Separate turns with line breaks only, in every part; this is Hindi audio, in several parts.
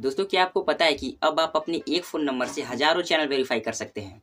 दोस्तों क्या आपको पता है कि अब आप अपने एक फ़ोन नंबर से हज़ारों चैनल वेरीफाई कर सकते हैं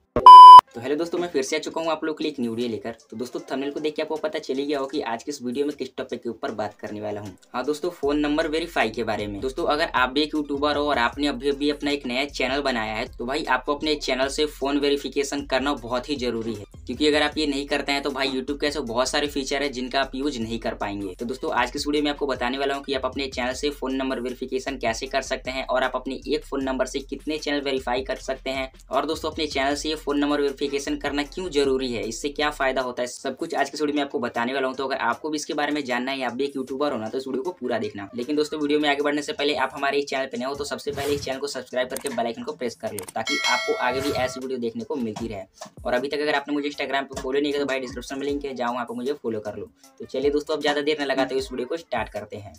तो हेलो दोस्तों मैं फिर से आ चुका हूँ आप लोग के लिए एक न्यू वीडियो लेकर तो दोस्तों थंबनेल को देख के आपको पता चली गया हो कि आज के इस वीडियो में किस टॉपिक के ऊपर बात करने वाला हूँ हाँ दोस्तों फोन नंबर वेरीफाई के बारे में दोस्तों अगर आप भी एक यूट्यूबर हो और आपने अभी अभी अपना एक नया चैनल बनाया है तो भाई आपको अपने चैनल से फोन वेरिफिकेशन करना बहुत ही जरूरी है क्यूँकी अगर आप ये नहीं करते हैं तो भाई यूट्यूब के ऐसे बहुत सारे फीचर है जिनका आप यूज नहीं कर पाएंगे तो दोस्तों आज के वीडियो में आपको बताने वाला हूँ की आप अपने चैनल से फोन नंबर वेरिफिकेशन कैसे कर सकते हैं और आप अपने एक फोन नंबर से कितने चैनल वेरीफाई कर सकते हैं और दोस्तों अपने चैनल से ये फोन नंबर वेरीफाई वेरिफिकेशन करना क्यों जरूरी है इससे क्या फायदा होता है सब कुछ आज के वीडियो में आपको बताने वाला हूँ तो अगर आपको भी इसके बारे में जानना है आप भी एक यूट्यूबर होना तो इस वीडियो को पूरा देखना लेकिन दोस्तों वीडियो में आगे बढ़ने से पहले आप हमारे इस चैनल पर नए हो तो सबसे पहले इस चैनल को सब्सक्राइब करके बेलाइकन को प्रेस कर लो ताकि आपको आगे भी ऐसी वीडियो देखने को मिलती रहे और अभी तक अगर आपने मुझे इंस्टाग्राम पर फॉलो नहीं किया तो भाई डिस्क्रिप्शन में लिंक है जाओ वहाँ पर मुझे फॉलो कर लो तो चलिए दोस्तों अब ज्यादा देर न लगाते हुए इस वीडियो को स्टार्ट करते हैं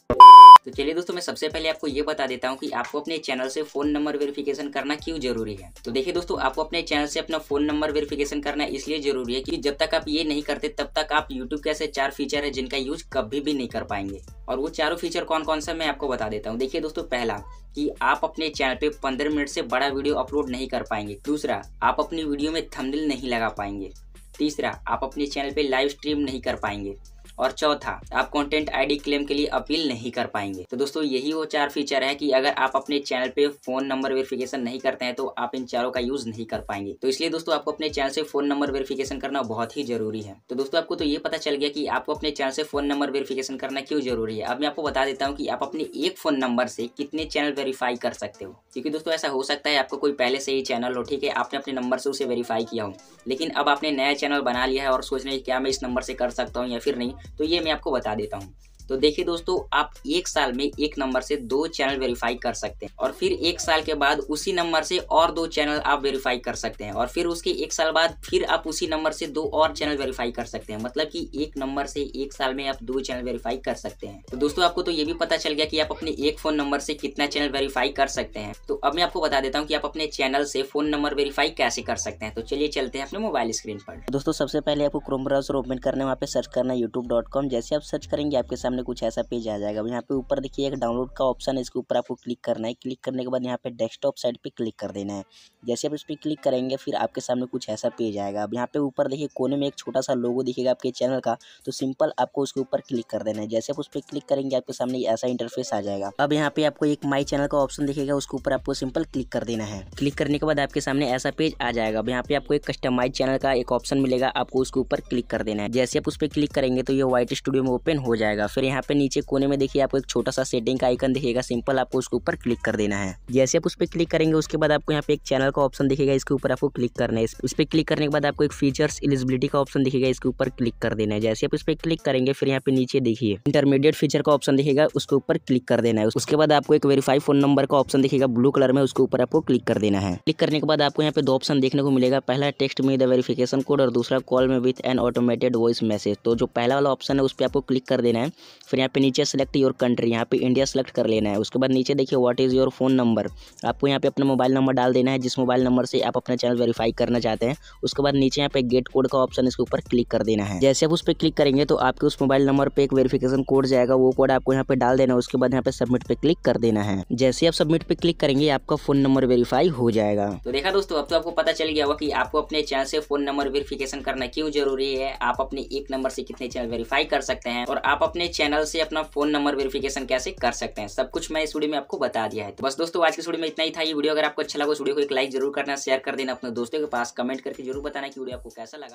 तो चलिए दोस्तों मैं सबसे पहले आपको ये बता देता हूँ कि आपको अपने चैनल से फोन नंबर वेरिफिकेशन करना क्यों जरूरी है तो देखिए दोस्तों आपको अपने चैनल से अपना फोन नंबर वेरिफिकेशन करना इसलिए जरूरी है कि जब तक आप ये नहीं करते तब तक आप यूट्यूब के ऐसे चार फीचर है जिनका यूज कभी भी नहीं कर पाएंगे और वो चारों फीचर कौन कौन सा मैं आपको बता देता हूँ देखिए दोस्तों पहला कि आप अपने चैनल पे 15 मिनट से बड़ा वीडियो अपलोड नहीं कर पाएंगे दूसरा आप अपनी वीडियो में थंबनेल नहीं लगा पाएंगे तीसरा आप अपने चैनल पे लाइव स्ट्रीम नहीं कर पाएंगे और चौथा आप कंटेंट आईडी क्लेम के लिए अपील नहीं कर पाएंगे तो दोस्तों यही वो चार फीचर है कि अगर आप अपने चैनल पे फोन नंबर वेरिफिकेशन नहीं करते हैं तो आप इन चारों का यूज नहीं कर पाएंगे तो इसलिए दोस्तों आपको अपने चैनल से फोन नंबर वेरिफिकेशन करना बहुत ही जरूरी है तो दोस्तों आपको तो ये पता चल गया कि आपको अपने चैनल से फोन नंबर वेरिफिकेशन करना क्यों जरूरी है अब मैं आपको बता देता हूँ कि आप अपने एक फोन नंबर से कितने चैनल वेरीफाई कर सकते हो क्योंकि दोस्तों ऐसा हो सकता है आपको कोई पहले से ही चैनल हो ठीक है आपने अपने नंबर से उसे वेरीफाई किया हो लेकिन अब आपने नया चैनल बना लिया है और सोच रहे हैं क्या मैं इस नंबर से कर सकता हूँ या फिर नहीं तो ये मैं आपको बता देता हूँ तो देखिए दोस्तों आप एक साल में एक नंबर से दो चैनल वेरीफाई कर सकते हैं और फिर एक साल के बाद उसी नंबर से और दो चैनल आप वेरीफाई कर सकते हैं और फिर उसके एक साल बाद फिर आप उसी नंबर से दो और चैनल वेरीफाई कर सकते हैं मतलब की एक नंबर से एक साल में आप दो चैनल वेरीफाई कर सकते हैं तो दोस्तों आपको तो ये भी पता चल गया की आप अपने एक फोन नंबर से कितना चैनल वेरीफाई कर सकते हैं तो अब मैं आपको बता देता हूँ की आप अपने चैनल से फोन नंबर वेरीफाई कैसे कर सकते हैं तो चलिए चलते हैं अपने मोबाइल स्क्रीन पर दोस्तों सबसे पहले आपको क्रोम ब्राउजर ओपन करना वहाँ पे सर्च करना है यूट्यूब जैसे आप सर्च करेंगे आपके सामने सामने कुछ ऐसा पेज आ जाएगा यहाँ पे ऊपर देखिए एक डाउनलोड का ऑप्शन है इसके ऊपर आपको क्लिक करना है क्लिक करने के बाद यहाँ पे डेस्कटॉप साइड पे क्लिक कर देना है जैसे आप इस पर क्लिक करेंगे फिर आपके सामने कुछ ऐसा पेज आएगा अब यहाँ पे ऊपर देखिए कोने में एक छोटा सा लोगो दिखेगा आपके चैनल का तो सिंपल आपको उसके ऊपर क्लिक कर देना है जैसे आप उस पर क्लिक करेंगे आपके सामने ऐसा इंटरफेस आ जाएगा अब यहाँ पे आपको एक माई चैनल का ऑप्शन दिखेगा उसके ऊपर आपको सिंपल क्लिक कर देना है क्लिक करने के बाद आपके सामने ऐसा पेज आ जाएगा अब यहाँ पे आपको एक कस्टमाइज चैनल का एक ऑप्शन मिलेगा आपको उसके ऊपर क्लिक कर देना है जैसे आप उस पर क्लिक करेंगे तो ये व्हाइट स्टूडियो में ओपन हो जाएगा फिर यहाँ पे नीचे कोने में देखिए आपको एक छोटा सा सेटिंग का आइकन दिखेगा सिंपल आपको उसके ऊपर क्लिक कर देना है जैसे आप उस पर क्लिक करेंगे उसके बाद आपको यहाँ पे एक चैनल का ऑप्शन दिखेगा इसके ऊपर आपको क्लिक करना है इस पर क्लिक करने के बाद आपको एक फीचर्स एलिजिबिलिटी का ऑप्शन दिखेगा इसके ऊपर क्लिक कर देना है जैसे आप इस पर क्लिक करेंगे फिर यहाँ पे नीचे देखिए इंटरमीडिएट फीचर का ऑप्शन दिखेगा उसके ऊपर क्लिक कर देना है उसके बाद आपको एक वेरीफाई फोन नंबर का ऑप्शन दिखेगा ब्लू कलर में उसके ऊपर आपको क्लिक कर देना है क्लिक करने के बाद आपको यहाँ पे दो ऑप्शन देखने को मिलेगा पहला टेक्स्ट में वेरिफिकेशन वेरीफिकेशन कोड और दूसरा कॉल में with an automated voice message तो जो पहला वाला ऑप्शन है उस पर आपको क्लिक कर देना है फिर यहाँ पे नीचे सेलेक्ट योर कंट्री यहाँ पे इंडिया सेलेक्ट कर लेना है उसके बाद नीचे देखिए what is your phone number आपको यहाँ पे अपना मोबाइल नंबर डाल देना है जिस मोबाइल नंबर से आप अपना चैनल वेरीफाई करना चाहते हैं उसके बाद नीचे यहाँ पे गेट कोड का ऑप्शन इसके ऊपर क्लिक कर देना है जैसे आप उस पर क्लिक करेंगे तो आपके उस मोबाइल नंबर पर एक वेरीफिकेशन कोड जाएगा वो कोड आपको यहाँ पे डाल देना है उसके बाद यहाँ पे सबमिट पे क्लिक कर देना है जैसे आप सबमिट पे क्लिक करेंगे आपका फोन नंबर वेरीफाई हो जाएगा तो देखा दोस्तों अब तो आपको पता चल गया होगा कि आपको अपने चैनल से फोन नंबर वेरिफिकेशन करना क्यों जरूरी है आप अपने एक नंबर से कितने चैनल वेरीफाई कर सकते हैं और आप अपने चैनल से अपना फोन नंबर वेरिफिकेशन कैसे कर सकते हैं सब कुछ मैं इस वीडियो में आपको बता दिया है तो बस दोस्तों आज की वीडियो में इतना ही था ये वीडियो अगर आपको अच्छा लगा उस वीडियो को एक लाइक लाइक जरूर करना शेयर कर देना अपने दोस्तों के पास कमेंट करके जरूर बताना कि वीडियो आपको कैसा लगा